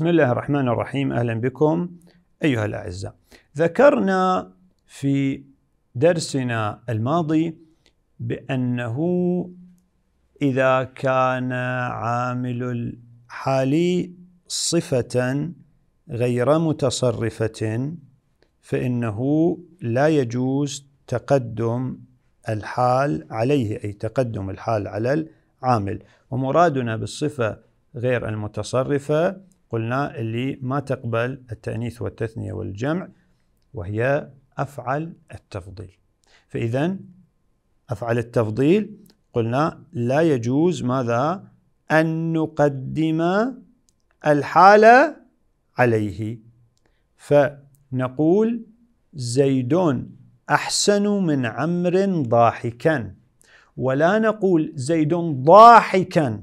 بسم الله الرحمن الرحيم اهلا بكم ايها الاعزاء. ذكرنا في درسنا الماضي بانه اذا كان عامل الحال صفه غير متصرفه فانه لا يجوز تقدم الحال عليه اي تقدم الحال على العامل ومرادنا بالصفه غير المتصرفه قلنا اللي ما تقبل التأنيث والتثنية والجمع وهي أفعل التفضيل فإذا أفعل التفضيل قلنا لا يجوز ماذا أن نقدم الحالة عليه فنقول زيد أحسن من عمر ضاحكا ولا نقول زيد ضاحكا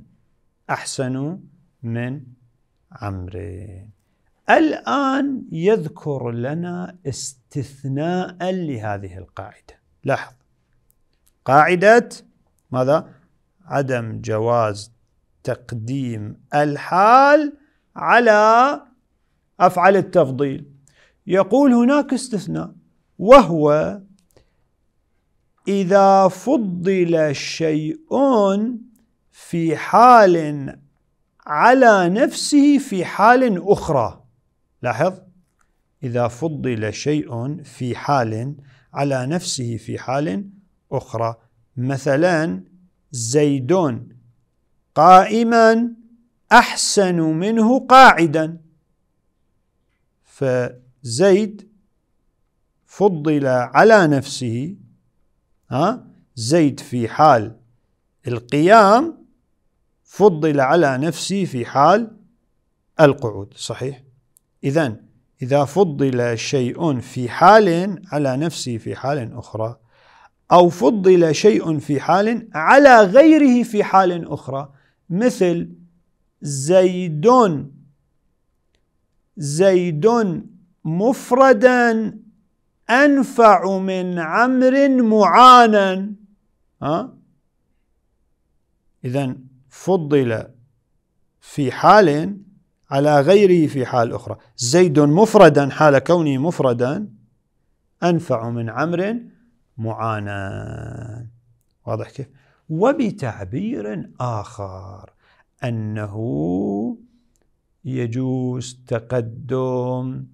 أحسن من عمرو الآن يذكر لنا استثناء لهذه القاعدة لاحظ قاعدة ماذا؟ عدم جواز تقديم الحال على أفعل التفضيل يقول هناك استثناء وهو إذا فضل شيء في حال على نفسه في حال أخرى لاحظ إذا فضل شيء في حال على نفسه في حال أخرى مثلا زيد قائما أحسن منه قاعدا فزيد فضل على نفسه ها زيد في حال القيام فضل على نفسي في حال القعود صحيح إذا إذا فضل شيء في حال على نفسي في حال أخرى أو فضل شيء في حال على غيره في حال أخرى مثل زيد زيد مفردا أنفع من عمر معانا ها؟ إذا فضل في حال على غيره في حال أخرى زيد مفردا حال كونه مفردا أنفع من عمر معانا واضح كيف وبتعبير آخر أنه يجوز تقدم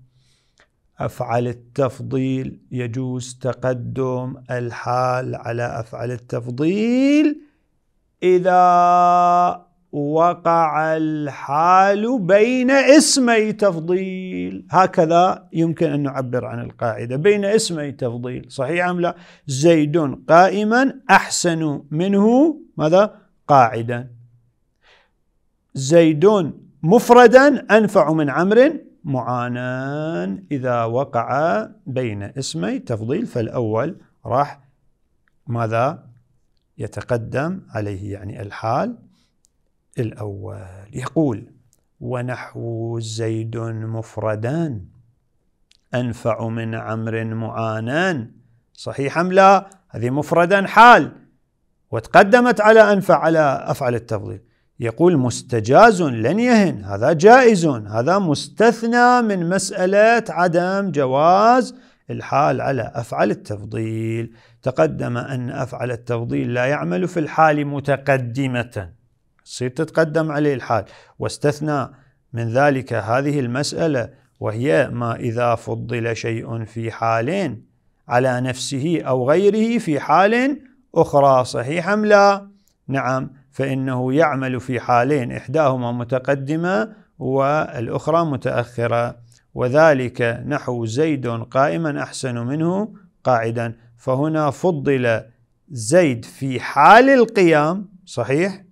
أفعل التفضيل يجوز تقدم الحال على أفعل التفضيل إذا وقع الحال بين اسمي تفضيل هكذا يمكن أن نعبر عن القاعدة بين اسمي تفضيل صحيح أم لا زيد قائما أحسن منه ماذا قاعدا زيد مفردا أنفع من عمر معانا إذا وقع بين اسمي تفضيل فالأول راح ماذا يتقدم عليه يعني الحال الأول يقول ونحو زيد مفردان أنفع من عمر معانا صحيح أم لا هذه مفردا حال وتقدمت على أنفع على أفعل التفضيل يقول مستجاز لن يهن هذا جائز هذا مستثنى من مسألة عدم جواز الحال على أفعل التفضيل تقدم أن أفعل التفضيل لا يعمل في الحال متقدمة صير تتقدم عليه الحال واستثنى من ذلك هذه المسألة وهي ما إذا فضل شيء في حال على نفسه أو غيره في حال أخرى صحيح أم لا؟ نعم فإنه يعمل في حالين إحداهما متقدمة والأخرى متأخرة وذلك نحو زيد قائما أحسن منه قاعدا فهنا فضل زيد في حال القيام صحيح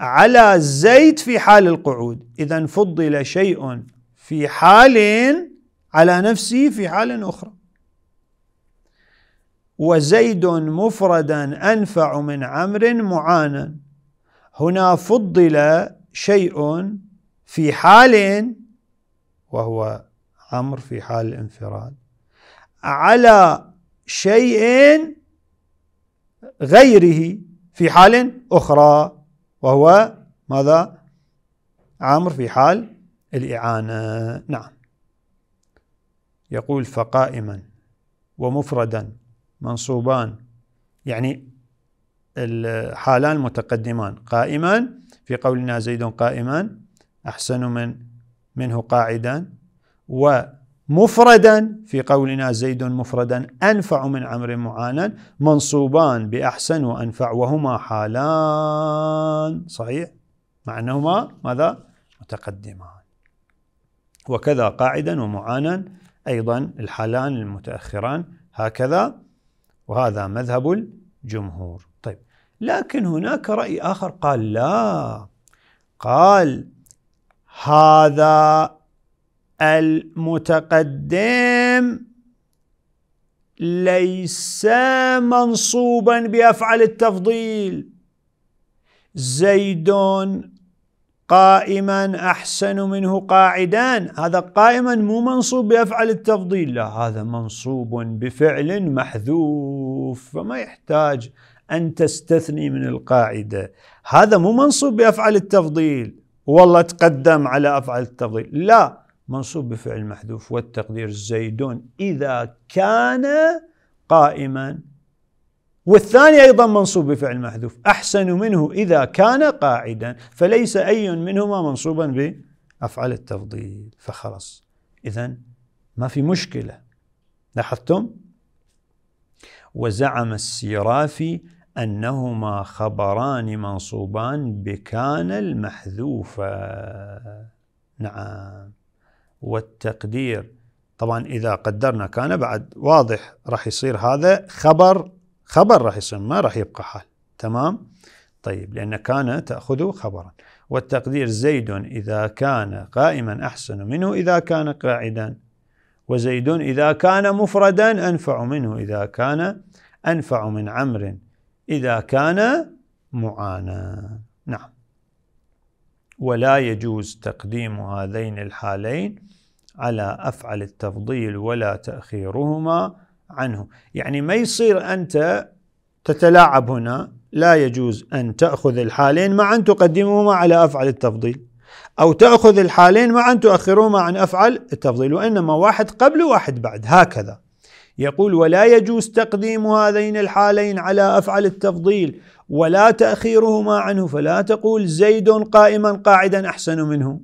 على زيد في حال القعود إذا فضل شيء في حال على نفسه في حال أخرى وزيد مفردا أنفع من عمر معانا هنا فضل شيء في حال وهو امر في حال الانفراد على شيء غيره في حال اخرى وهو ماذا امر في حال الاعانه نعم يقول فقائما ومفردا منصوبان يعني الحالان متقدمان قائما في قولنا زيد قائما احسن من منه قاعدا ومفردا في قولنا زيد مفردا أنفع من عمر معانا منصوبان بأحسن وأنفع وهما حالان صحيح مع أنهما ماذا متقدمان وكذا قاعدا ومعانا أيضا الحالان المتأخران هكذا وهذا مذهب الجمهور طيب لكن هناك رأي آخر قال لا قال هذا المتقدم ليس منصوبا بافعل التفضيل زيد قائما احسن منه قاعدا هذا قائما مو منصوب بافعل التفضيل لا هذا منصوب بفعل محذوف فما يحتاج ان تستثني من القاعده هذا مو منصوب بافعل التفضيل والله تقدم على أفعل التفضيل لا منصوب بفعل محذوف والتقدير زيدون إذا كان قائما والثاني أيضا منصوب بفعل محذوف أحسن منه إذا كان قاعدا فليس أي منهما منصوبا بأفعل التفضيل فخلص إذا ما في مشكلة لاحظتم وزعم السيرافي أنهما خبران منصوبان بكان المحذوفة نعم والتقدير طبعا إذا قدرنا كان بعد واضح راح يصير هذا خبر خبر راح يصير ما راح يبقى حال تمام طيب لأن كان تأخذ خبرا والتقدير زيد إذا كان قائما أحسن منه إذا كان قاعدا وزيد إذا كان مفردا أنفع منه إذا كان أنفع من عمرو إذا كان معانا نعم ولا يجوز تقديم هذين الحالين على أفعل التفضيل ولا تأخيرهما عنه يعني ما يصير أنت تتلاعب هنا لا يجوز أن تأخذ الحالين معا تقدمهما على أفعل التفضيل أو تأخذ الحالين معا تؤخرهما عن أفعل التفضيل وإنما واحد قبل وواحد بعد هكذا يقول ولا يجوز تقديم هذين الحالين على أفعل التفضيل ولا تأخيرهما عنه فلا تقول زيد قائما قاعدا أحسن منه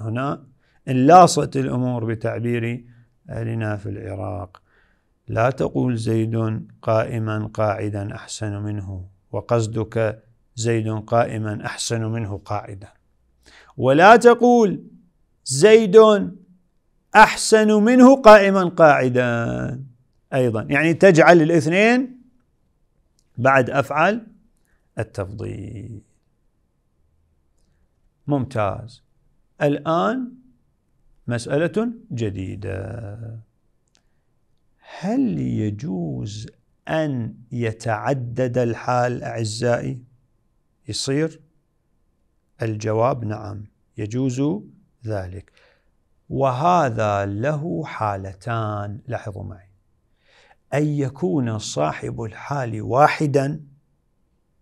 هنا انلاصت الأمور بتعبير أهلنا في العراق لا تقول زيد قائما قاعدا أحسن منه وقصدك زيد قائما أحسن منه قاعدا ولا تقول زيد أحسن منه قائما قاعدا أيضا يعني تجعل الاثنين بعد أفعل التفضيل ممتاز الآن مسألة جديدة هل يجوز أن يتعدد الحال أعزائي يصير الجواب نعم يجوز ذلك وهذا له حالتان لاحظوا معي أن يكون صاحب الحال واحدا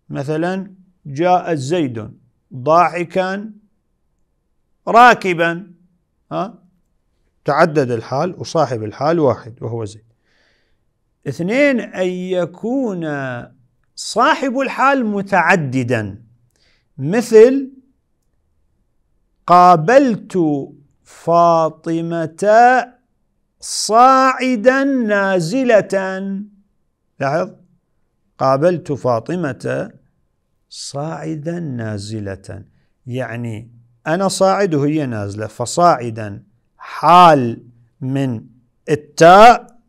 مثلا جاء زيد ضاحكا راكبا ها تعدد الحال وصاحب الحال واحد وهو زيد اثنين أن يكون صاحب الحال متعددا مثل قابلت فاطمة صاعدا نازلة لاحظ قابلت فاطمة صاعدا نازلة يعني أنا صاعد وهي نازلة فصاعدا حال من التاء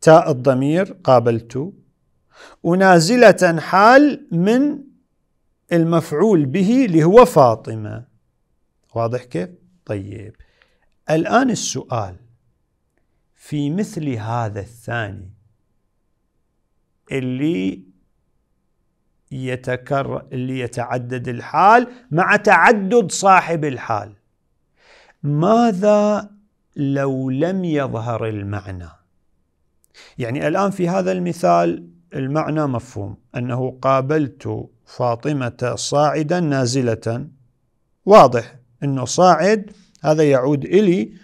تاء الضمير قابلت ونازلة حال من المفعول به اللي هو فاطمة واضح كيف؟ طيب الآن السؤال في مثل هذا الثاني اللي يتكرر اللي يتعدد الحال مع تعدد صاحب الحال ماذا لو لم يظهر المعنى يعني الان في هذا المثال المعنى مفهوم انه قابلت فاطمه صاعدا نازله واضح انه صاعد هذا يعود الي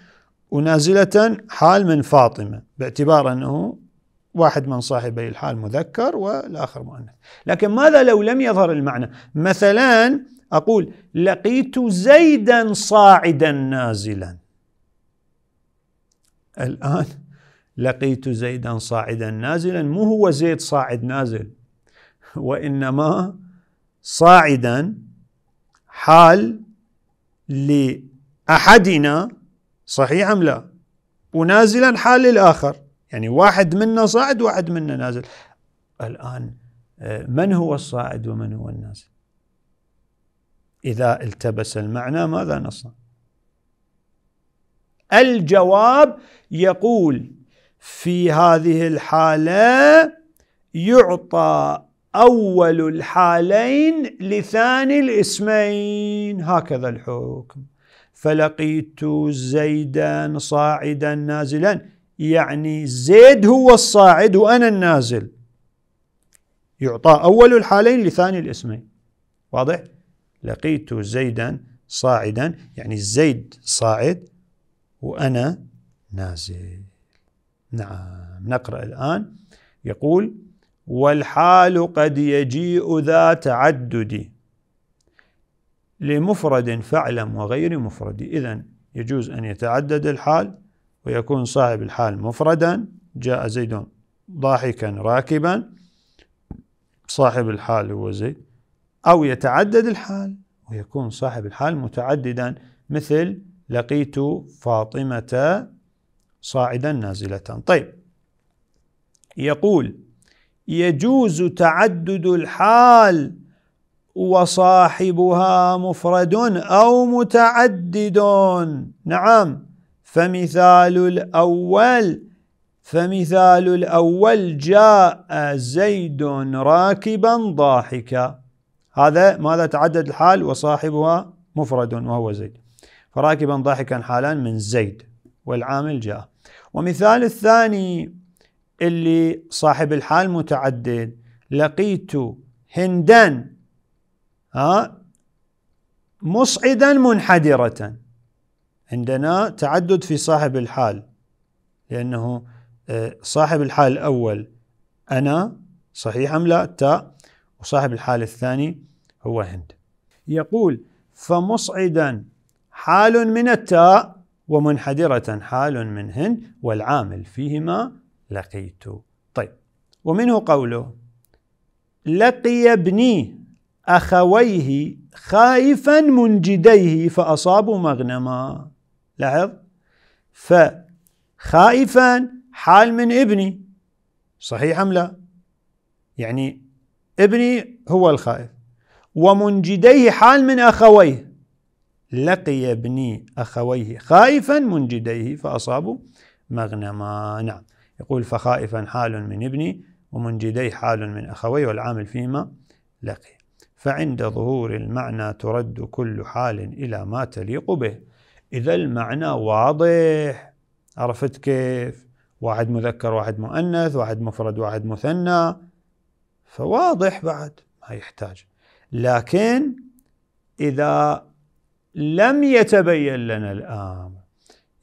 ونازلة حال من فاطمة باعتبار أنه واحد من صاحبي الحال مذكر والآخر مؤنث لكن ماذا لو لم يظهر المعنى مثلا أقول لقيت زيدا صاعدا نازلا الآن لقيت زيدا صاعدا نازلا مو هو زيد صاعد نازل وإنما صاعدا حال لأحدنا صحيح أم لا ونازلا حال الآخر يعني واحد منا صاعد واحد منا نازل الآن آه، من هو الصاعد ومن هو النازل إذا التبس المعنى ماذا نصنع الجواب يقول في هذه الحالة يعطى أول الحالين لثاني الاسمين هكذا الحكم فلقيت زيدا صاعدا نازلا يعني زيد هو الصاعد وأنا النازل يعطى أول الحالين لثاني الاسمين واضح؟ لقيت زيدا صاعدا يعني زيد صاعد وأنا نازل نعم نقرأ الآن يقول والحال قد يجيء ذا تعدد لمفرد فاعلم وغير مفرد إذا يجوز أن يتعدد الحال ويكون صاحب الحال مفردا جاء زيد ضاحكا راكبا صاحب الحال هو زيد أو يتعدد الحال ويكون صاحب الحال متعددا مثل لقيت فاطمة صاعدا نازلة طيب يقول يجوز تعدد الحال وصاحبها مفرد أو متعدد نعم فمثال الأول فمثال الأول جاء زيد راكبا ضاحكا هذا ماذا تعدد الحال وصاحبها مفرد وهو زيد فراكبا ضاحكا حالان من زيد والعامل جاء ومثال الثاني اللي صاحب الحال متعدد لقيت هندا ها مصعدا منحدرة عندنا تعدد في صاحب الحال لأنه آه، صاحب الحال الأول أنا صحيح أم لا تاء وصاحب الحال الثاني هو هند يقول فمصعدا حال من التاء ومنحدرة حال من هند والعامل فيهما لقيت طيب ومنه قوله لقي ابني أخويه خائفا منجديه فأصابوا مغنما لاحظ فخائفا حال من ابني صحيح أم لا يعني ابني هو الخائف ومنجديه حال من أخويه لقي ابني أخويه خائفا منجديه فأصابوا مغنما نعم يقول فخائفا حال من ابني ومنجديه حال من أخويه والعامل فيما لقي فعند ظهور المعنى ترد كل حال إلى ما تليق به إذا المعنى واضح عرفت كيف واحد مذكر واحد مؤنث واحد مفرد واحد مثنى فواضح بعد ما يحتاج لكن إذا لم يتبين لنا الآمر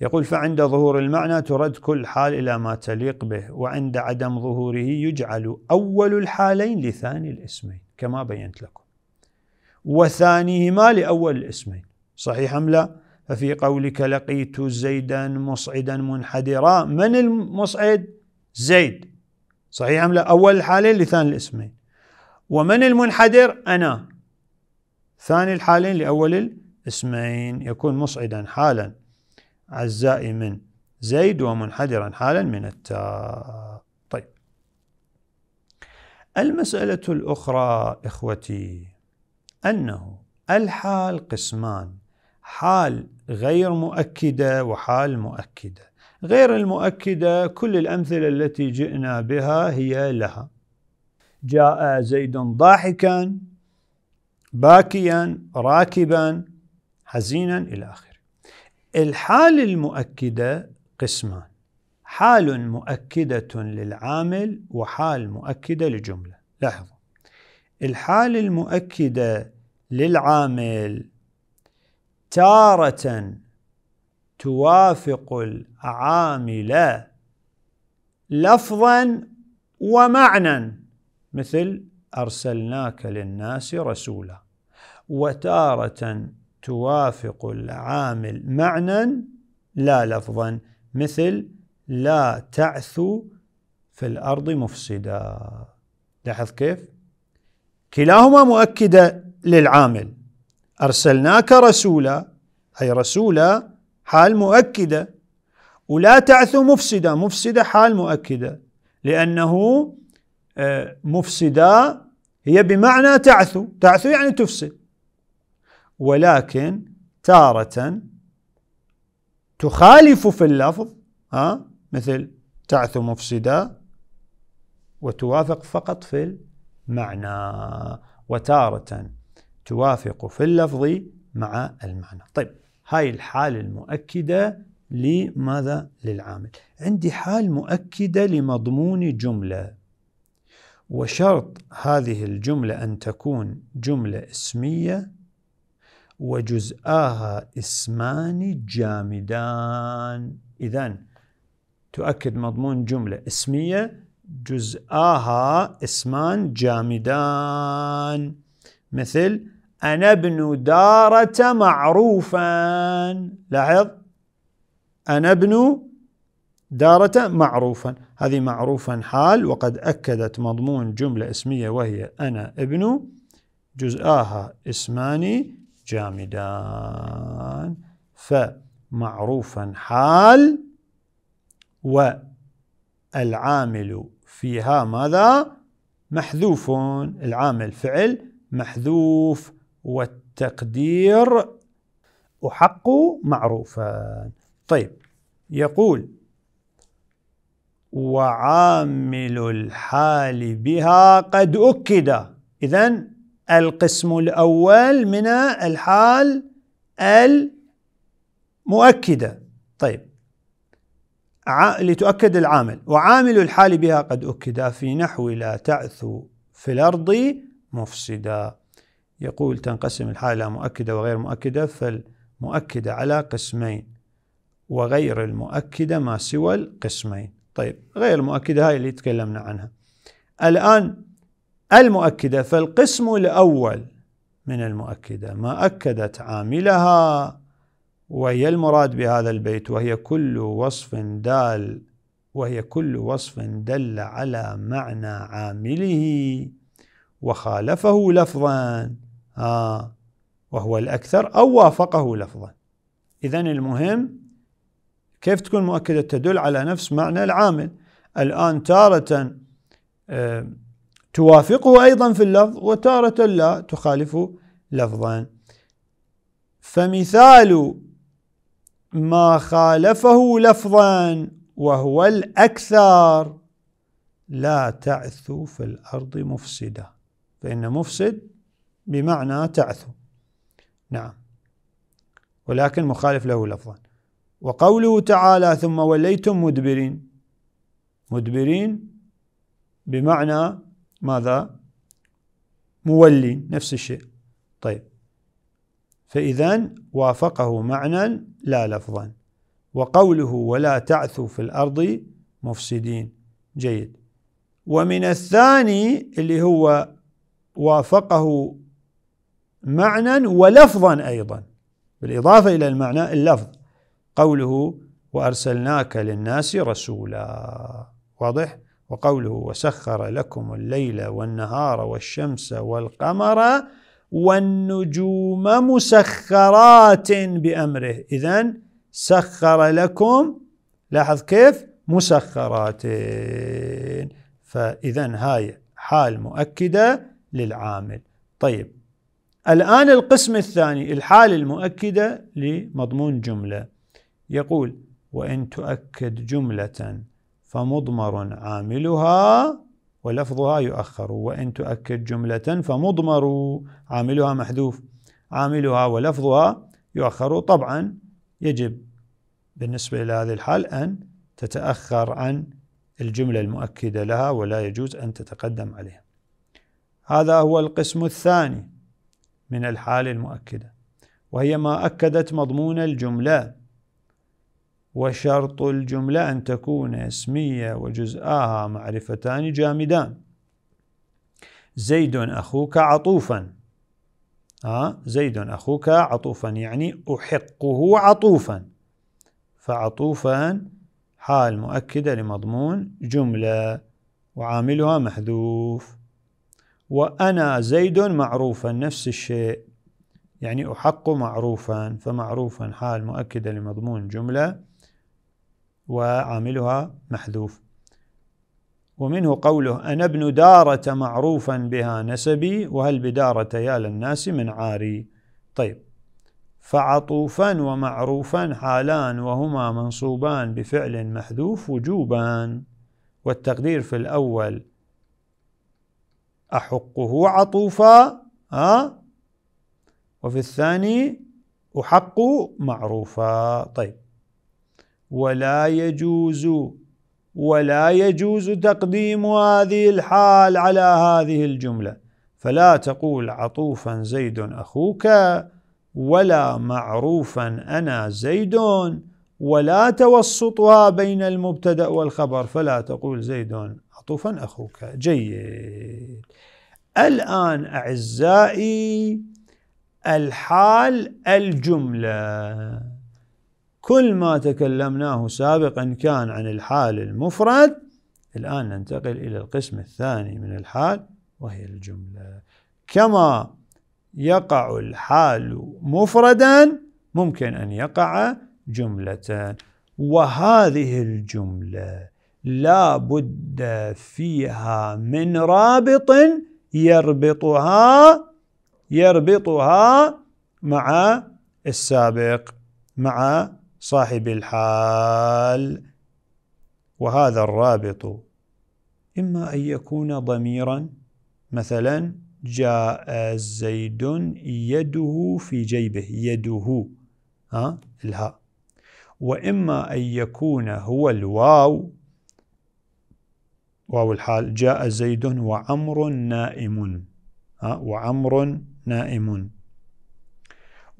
يقول فعند ظهور المعنى ترد كل حال إلى ما تليق به وعند عدم ظهوره يجعل أول الحالين لثاني الاسمين كما بينت لكم وثانيهما لأول الاسمين صحيح أم لا ففي قولك لقيت زيدا مصعدا منحدرا من المصعد زيد صحيح أم لا أول الحالين لثاني الاسمين ومن المنحدر أنا ثاني الحالين لأول الاسمين يكون مصعدا حالا عزائي من زيد ومنحدرا حالا من التاء طيب المسألة الأخرى إخوتي أنه الحال قسمان حال غير مؤكدة وحال مؤكدة غير المؤكدة كل الأمثلة التي جئنا بها هي لها جاء زيد ضاحكا باكيا راكبا حزينا إلى آخره الحال المؤكدة قسمان حال مؤكدة للعامل وحال مؤكدة لجملة لاحظوا الحال المؤكدة للعامل تارة توافق العامل لفظا ومعنى مثل أرسلناك للناس رسولا وتارة توافق العامل معنى لا لفظا مثل لا تعثو في الأرض مفسدا لاحظ كيف كلاهما مؤكدة للعامل أرسلناك رسولا أي رسولا حال مؤكدة ولا تعث مفسدة مفسدة حال مؤكدة لأنه آه، مفسدة هي بمعنى تعثو تعثو يعني تفسد ولكن تارة تخالف في اللفظ ها مثل تعثوا مفسدة وتوافق فقط في معنى وتارة توافق في اللفظ مع المعنى طيب هاي الحال المؤكدة لماذا للعامل عندي حال مؤكدة لمضمون جملة وشرط هذه الجملة أن تكون جملة اسمية وجزآها اسمان جامدان إذا تؤكد مضمون جملة اسمية جزآها اسمان جامدان مثل أنا ابن دارة معروفا لاحظ أنا ابن دارة معروفا هذه معروفا حال وقد أكدت مضمون جملة اسمية وهي أنا ابن جزآها اسمان جامدان فمعروفا حال والعامل فيها ماذا؟ محذوف العامل فعل محذوف والتقدير أحق معروفا طيب يقول وعامل الحال بها قد أكد إذا القسم الأول من الحال المؤكدة طيب لتؤكد العامل وعامل الحال بها قد أكد في نحو لا تعثو في الأرض مفسدا يقول تنقسم الحال إلى مؤكدة وغير مؤكدة فالمؤكدة على قسمين وغير المؤكدة ما سوى القسمين طيب غير المؤكدة هاي اللي تكلمنا عنها الآن المؤكدة فالقسم الأول من المؤكدة ما أكدت عاملها وهي المراد بهذا البيت وهي كل وصف دال وهي كل وصف دل على معنى عامله وخالفه لفظا آه وهو الأكثر أو وافقه لفظا إذا المهم كيف تكون مؤكدة تدل على نفس معنى العامل الآن تارة آه، توافقه أيضا في اللفظ وتارة لا تخالف لفظا فمثال ما خالفه لفظا وهو الأكثر لا تعثوا في الأرض مفسدا فإن مفسد بمعنى تعثو نعم ولكن مخالف له لفظا وقوله تعالى ثم وليتم مدبرين مدبرين بمعنى ماذا مولي نفس الشيء طيب فإذا وافقه معنى لا لفظا وقوله ولا تعثوا في الأرض مفسدين جيد ومن الثاني اللي هو وافقه معنى ولفظا أيضا بالإضافة إلى المعنى اللفظ قوله وأرسلناك للناس رسولا واضح وقوله وسخر لكم الليل والنهار والشمس والقمر والنجوم مسخرات بأمره إذا سخر لكم لاحظ كيف مسخرات فإذا هاي حال مؤكدة للعامل طيب الآن القسم الثاني الحال المؤكدة لمضمون جملة يقول وإن تؤكد جملة فمضمر عاملها ولفظها يؤخر وإن تؤكد جملة فمضمر عاملها محذوف عاملها ولفظها يؤخر طبعا يجب بالنسبة إلى هذه الحال أن تتأخر عن الجملة المؤكدة لها ولا يجوز أن تتقدم عليها هذا هو القسم الثاني من الحال المؤكدة وهي ما أكدت مضمون الجملة وشرط الجملة أن تكون اسمية وجزءها معرفتان جامدان زيد أخوك عطوفا آه زيد أخوك عطوفا يعني أحقه عطوفا فعطوفا حال مؤكدة لمضمون جملة وعاملها محذوف وأنا زيد معروفا نفس الشيء يعني أحق معروفا فمعروفا حال مؤكدة لمضمون جملة وعاملها محذوف ومنه قوله أنا ابن دارة معروفا بها نسبي وهل بدارة يا للناس من عاري طيب فعطوفا ومعروفا حالان وهما منصوبان بفعل محذوف وجوبا والتقدير في الأول أحقه عطوفا ها آه. وفي الثاني أحق معروفا طيب ولا يجوز ولا يجوز تقديم هذه الحال على هذه الجملة فلا تقول عطوفا زيد أخوك ولا معروفا أنا زيد ولا توسطها بين المبتدأ والخبر فلا تقول زيد عطوفا أخوك جيد الآن أعزائي الحال الجملة كل ما تكلمناه سابقا كان عن الحال المفرد الآن ننتقل إلى القسم الثاني من الحال وهي الجملة كما يقع الحال مفردا ممكن أن يقع جملة وهذه الجملة لا بد فيها من رابط يربطها يربطها مع السابق مع صاحب الحال وهذا الرابط إما أن يكون ضميرا مثلا جاء زيد يده في جيبه يده ها الهاء وإما أن يكون هو الواو واو الحال جاء زيد وعمر نائم ها وعمر نائم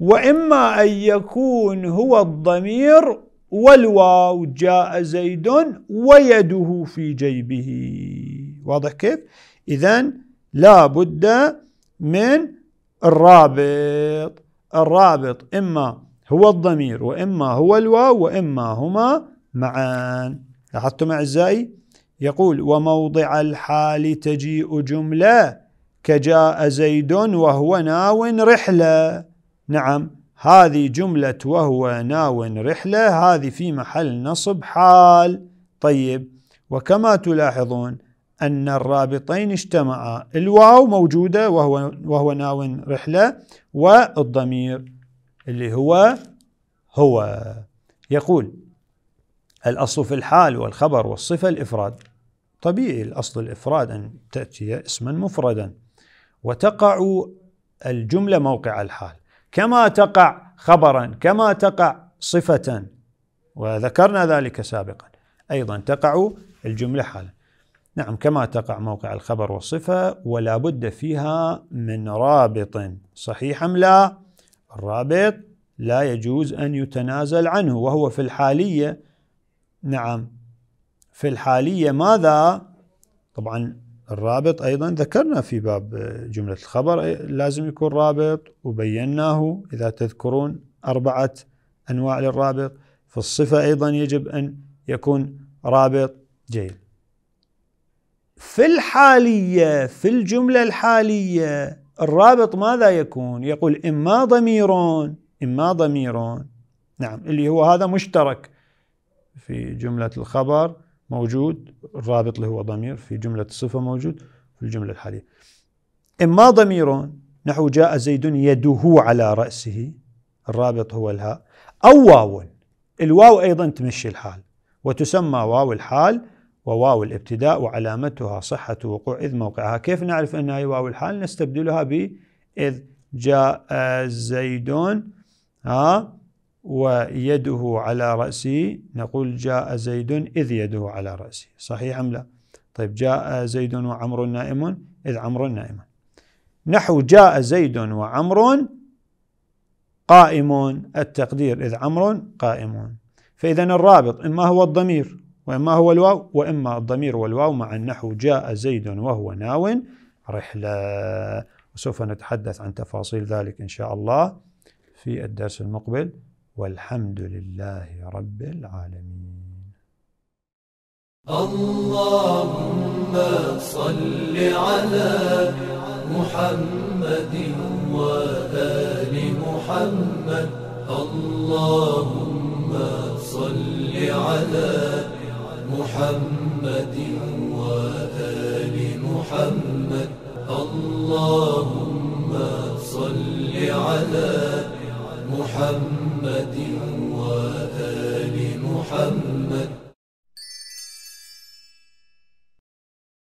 وإما أن يكون هو الضمير والواو جاء زيد ويده في جيبه واضح كيف؟ إذا لا بد من الرابط الرابط إما هو الضمير وإما هو الواو وإما هما معا لاحظتم أعزائي يقول وموضع الحال تجيء جملة كجاء زيد وهو ناو رحلة نعم هذه جملة وهو ناو رحلة هذه في محل نصب حال طيب وكما تلاحظون أن الرابطين اجتمعا الواو موجودة وهو, وهو ناو رحلة والضمير اللي هو هو يقول الأصل في الحال والخبر والصفة الإفراد طبيعي الأصل الإفراد أن تأتي اسما مفردا وتقع الجملة موقع الحال كما تقع خبرا كما تقع صفة وذكرنا ذلك سابقا أيضا تقع الجملة حالا نعم كما تقع موقع الخبر والصفة ولا بد فيها من رابط صحيح أم لا الرابط لا يجوز أن يتنازل عنه وهو في الحالية نعم في الحالية ماذا طبعا الرابط أيضا ذكرنا في باب جملة الخبر لازم يكون رابط وبيناه إذا تذكرون أربعة أنواع للرابط في الصفة أيضا يجب أن يكون رابط جيد في الحالية في الجملة الحالية الرابط ماذا يكون يقول إما ضمير إما ضمير نعم اللي هو هذا مشترك في جملة الخبر موجود الرابط اللي هو ضمير في جملة الصفة موجود في الجملة الحالية إما ضمير نحو جاء زيد يده على رأسه الرابط هو الهاء أو واو الواو أيضا تمشي الحال وتسمى واو الحال وواو الابتداء وعلامتها صحة وقوع إذ موقعها كيف نعرف أنها هي واو الحال نستبدلها ب إذ جاء زيد ها ويده على رأسي نقول جاء زيد إذ يده على رأسي صحيح أم لا طيب جاء زيد وعمر نائم إذ عمر نائم نحو جاء زيد وعمر قائم التقدير إذ عمر قائم فإذا الرابط إما هو الضمير وإما هو الواو وإما الضمير والواو مع النحو جاء زيد وهو ناو رحلة وسوف نتحدث عن تفاصيل ذلك إن شاء الله في الدرس المقبل والحمد لله رب العالمين اللهم صل على محمد وآل محمد اللهم صل على محمد وآل محمد اللهم صل على محمد محمد وآل محمد